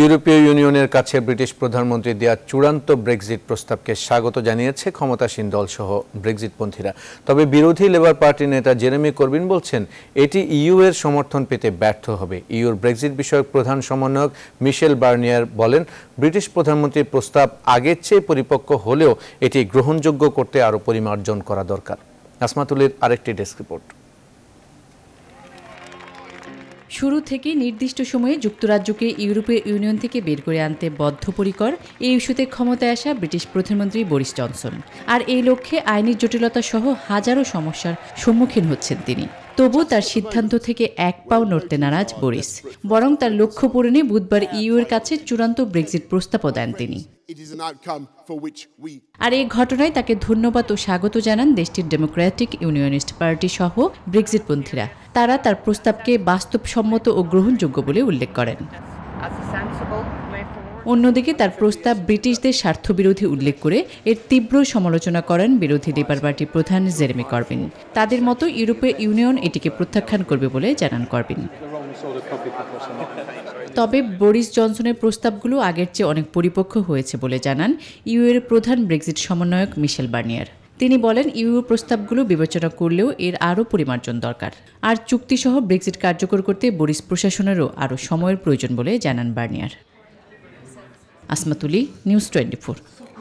ইউরোপীয় ইউনিয়নের কাছে ব্রিটিশ প্রধানমন্ত্রী দেয়া চূড়ান্ত ব্রেক্সিট প্রস্তাবকে স্বাগত জানিয়েছে ক্ষমতাসীন দলসহ ব্রেক্সিটপন্থীরা তবে বিরোধী লেবার পার্টির নেতা জেরেমি করবিন বলছেন এটি ইউ এর সমর্থন পেতে ব্যর্থ হবে ইউর ব্রেক্সিট বিষয়ক প্রধান সমন্বয়ক মিশেল বার্নিয়ার বলেন ব্রিটিশ প্রধানমন্ত্রীর প্রস্তাব আগের চেয়ে পরিপক্ক হলেও এটি গ্রহণযোগ্য করতে আরও পরিমার্জন করা দরকার আসমাতুলের আরেকটি ডেস্ক রিপোর্ট শুরু থেকে নির্দিষ্ট সময়ে যুক্তরাজ্যকে ইউরোপীয় ইউনিয়ন থেকে বের করে আনতে বদ্ধপরিকর এই ইস্যুতে ক্ষমতায় আসা ব্রিটিশ প্রধানমন্ত্রী বরিস জনসন আর এই লক্ষ্যে আইনি জটিলতা সহ হাজারো সমস্যার সম্মুখীন হচ্ছেন তিনি তবু তার সিদ্ধান্ত থেকে এক পাও নড়তে নারাজ বরিস বরং তার লক্ষ্য পূরণে বুধবার এর কাছে চূড়ান্ত ব্রেক্সিট প্রস্তাবও দেন তিনি আর এই ঘটনায় তাকে ধন্যবাদ ও স্বাগত জানান দেশটির ডেমোক্রেটিক ইউনিয়নিস্ট পার্টি সহ ব্রেক্সিটপন্থীরা তারা তার প্রস্তাবকে বাস্তবসম্মত ও গ্রহণযোগ্য বলে উল্লেখ করেন অন্যদিকে তার প্রস্তাব ব্রিটিশদের স্বার্থবিরোধী উল্লেখ করে এর তীব্র সমালোচনা করেন বিরোধী লেবার পার্টির প্রধান জেরেমি করবিন তাদের মতো ইউরোপীয় ইউনিয়ন এটিকে প্রত্যাখ্যান করবে বলে জানান করবিন তবে বরিস জনসনের প্রস্তাবগুলো আগের চেয়ে অনেক পরিপক্ক হয়েছে বলে জানান ইউ এর প্রধান ব্রেক্সিট সমন্বয়ক মিশেল বার্নিয়ার তিনি বলেন ইউ প্রস্তাবগুলো বিবেচনা করলেও এর আরও পরিমার্জন দরকার আর চুক্তিসহ ব্রেক্সিট কার্যকর করতে বরিস প্রশাসনেরও আরও সময়ের প্রয়োজন বলে জানান বার্নিয়ার আসমাতুলি নিউজ টোয়েন্টি